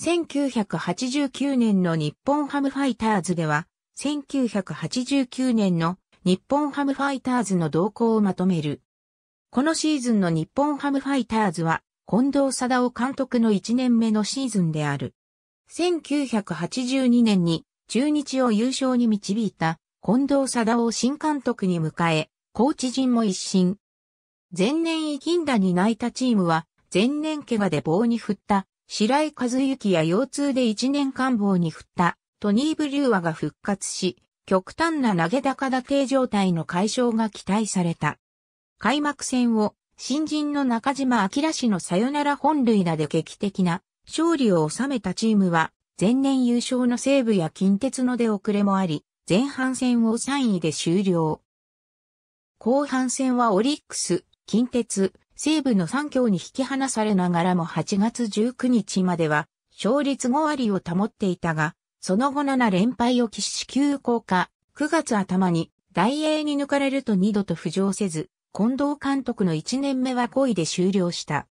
1989年の日本ハムファイターズでは、1989年の日本ハムファイターズの動向をまとめる。このシーズンの日本ハムファイターズは、近藤貞夫監督の1年目のシーズンである。1982年に中日を優勝に導いた近藤貞夫新監督に迎え、コーチ陣も一新。前年イ銀ンに泣いたチームは、前年怪我で棒に振った白井和幸や腰痛で一年間棒に振ったトニー・ブリューアが復活し、極端な投げ高打低状態の解消が期待された。開幕戦を新人の中島明氏のサヨナラ本塁打で劇的な勝利を収めたチームは前年優勝の西武や近鉄の出遅れもあり、前半戦を3位で終了。後半戦はオリックス、近鉄、西部の三強に引き離されながらも8月19日までは、勝率5割を保っていたが、その後7連敗を喫し休校か、9月頭に大英に抜かれると2度と浮上せず、近藤監督の1年目は5位で終了した。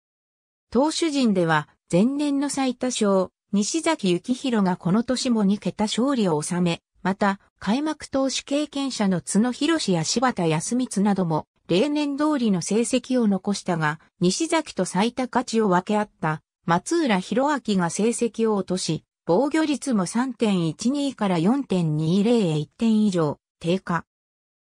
投手陣では、前年の最多勝、西崎幸宏がこの年も2桁勝利を収め、また、開幕投手経験者の角博や柴田康光なども例年通りの成績を残したが、西崎と最多勝ちを分け合った松浦博明が成績を落とし、防御率も3.12から4.20へ1点以上低下。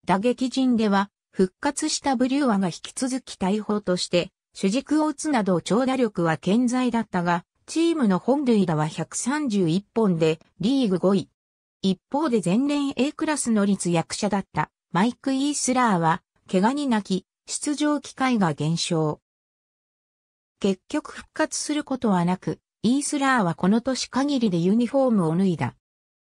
打撃陣では、復活したブリュワが引き続き大砲として、主軸を打つなど長打力は健在だったが、チームの本塁打は131本でリーグ5位。一方で前年 A クラスの率役者だったマイク・イースラーは怪我に泣き、出場機会が減少。結局復活することはなく、イースラーはこの年限りでユニフォームを脱いだ。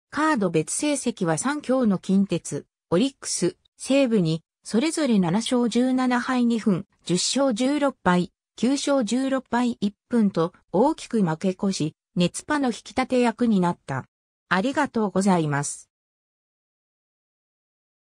カード別成績は3強の近鉄、オリックス、西武に、それぞれ7勝17敗2分、10勝16敗、9勝16敗1分と大きく負け越し、熱波の引き立て役になった。ありがとうございます。